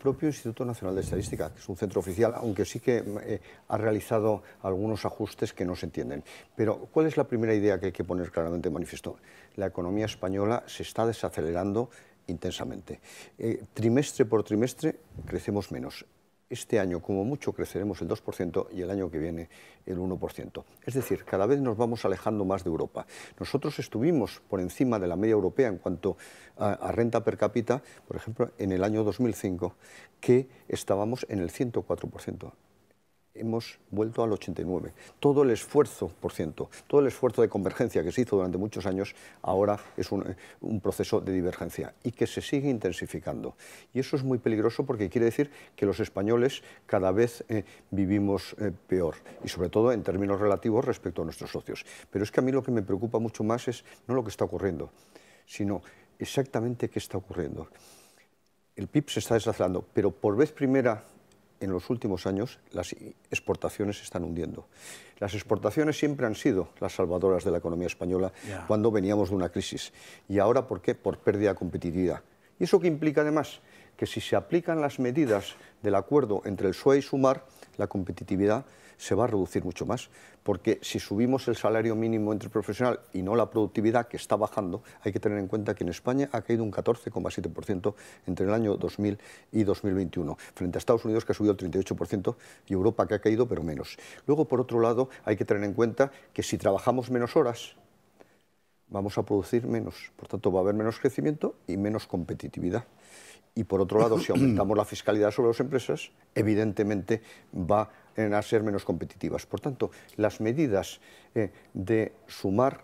propio Instituto Nacional de Estadística, que es un centro oficial, aunque sí que mm, eh, ha realizado algunos ajustes que no se entienden. Pero, ¿cuál es la primera idea que hay que poner claramente en manifiesto? La economía española se está desacelerando intensamente. Eh, trimestre por trimestre crecemos menos este año como mucho creceremos el 2% y el año que viene el 1%. Es decir, cada vez nos vamos alejando más de Europa. Nosotros estuvimos por encima de la media europea en cuanto a, renta per cápita, por ejemplo, en el año 2005, que estábamos en el 104% hemos vuelto al 89. Todo el esfuerzo, por ciento, todo el esfuerzo de convergencia que se hizo durante muchos años, ahora es un, proceso de divergencia y que se sigue intensificando. Y eso es muy peligroso porque quiere decir que los españoles cada vez eh, vivimos eh, peor y sobre todo en términos relativos respecto a nuestros socios. Pero es que a mí lo que me preocupa mucho más es no lo que está ocurriendo, sino exactamente qué está ocurriendo. El PIB se está desacelerando, pero por vez primera en los últimos años las exportaciones se están hundiendo. Las exportaciones siempre han sido las salvadoras de la economía española cuando veníamos de una crisis. ¿Y ahora por qué? Por pérdida de competitividad. ¿Y eso qué implica además? Que si se aplican las medidas del acuerdo entre el SUE y SUMAR, la competitividad se va a reducir mucho más, porque si subimos el salario mínimo entre profesional y no la productividad que está bajando, hay que tener en cuenta que en España ha caído un 14,7% entre el año 2000 y 2021, frente a Estados Unidos que ha subido el 38% y Europa que ha caído pero menos. Luego, por otro lado, hay que tener en cuenta que si trabajamos menos horas, vamos a producir menos. Por tanto, va a haber menos crecimiento y menos competitividad. Y por otro lado, si aumentamos la fiscalidad sobre las empresas, evidentemente va a ser menos competitivas. Por tanto, las medidas eh, de sumar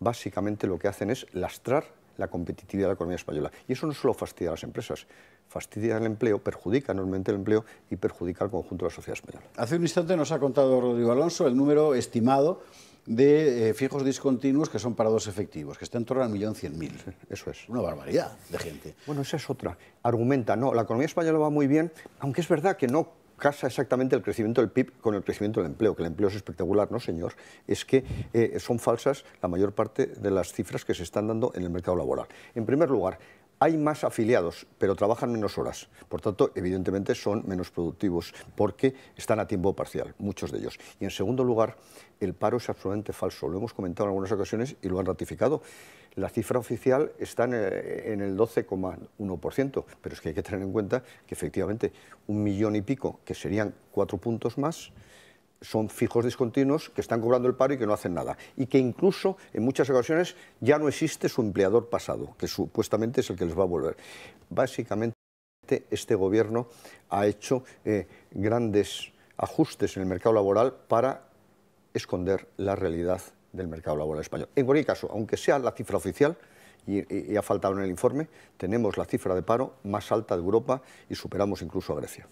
básicamente lo que hacen es lastrar la competitividad de la economía española. Y eso no solo fastidia a las empresas, fastidia el empleo, perjudica enormemente el empleo y perjudica al conjunto de la sociedad española. Hace un instante nos ha contado Rodrigo Alonso el número estimado de eh, fijos discontinuos que son parados efectivos, que está en torno al millón cien mil. Eso es. Una barbaridad de gente. Bueno, esa es otra. Argumenta, no, la economía española va muy bien, aunque es verdad que no casa exactamente el crecimiento del PIB con el crecimiento del empleo, que el empleo es espectacular, no señor, es que eh, son falsas la mayor parte de las cifras que se están dando en el mercado laboral. En primer lugar, hay más afiliados, pero trabajan menos horas. Por tanto, evidentemente son menos productivos porque están a tiempo parcial, muchos de ellos. Y en segundo lugar, el paro es absolutamente falso. Lo hemos comentado en algunas ocasiones y lo han ratificado. La cifra oficial está en eh, el 12,1%, pero es que hay que tener en cuenta que efectivamente un millón y pico, que serían cuatro puntos más, son fijos discontinuos que están cobrando el paro y que no hacen nada. Y que incluso en muchas ocasiones ya no existe su empleador pasado, que supuestamente es el que les va a volver. Básicamente este gobierno ha hecho eh, grandes ajustes en el mercado laboral para esconder la realidad del mercado laboral español. En cualquier caso, aunque sea la cifra oficial, y, ha faltado en el informe, tenemos la cifra de paro más alta de Europa y superamos incluso a Grecia.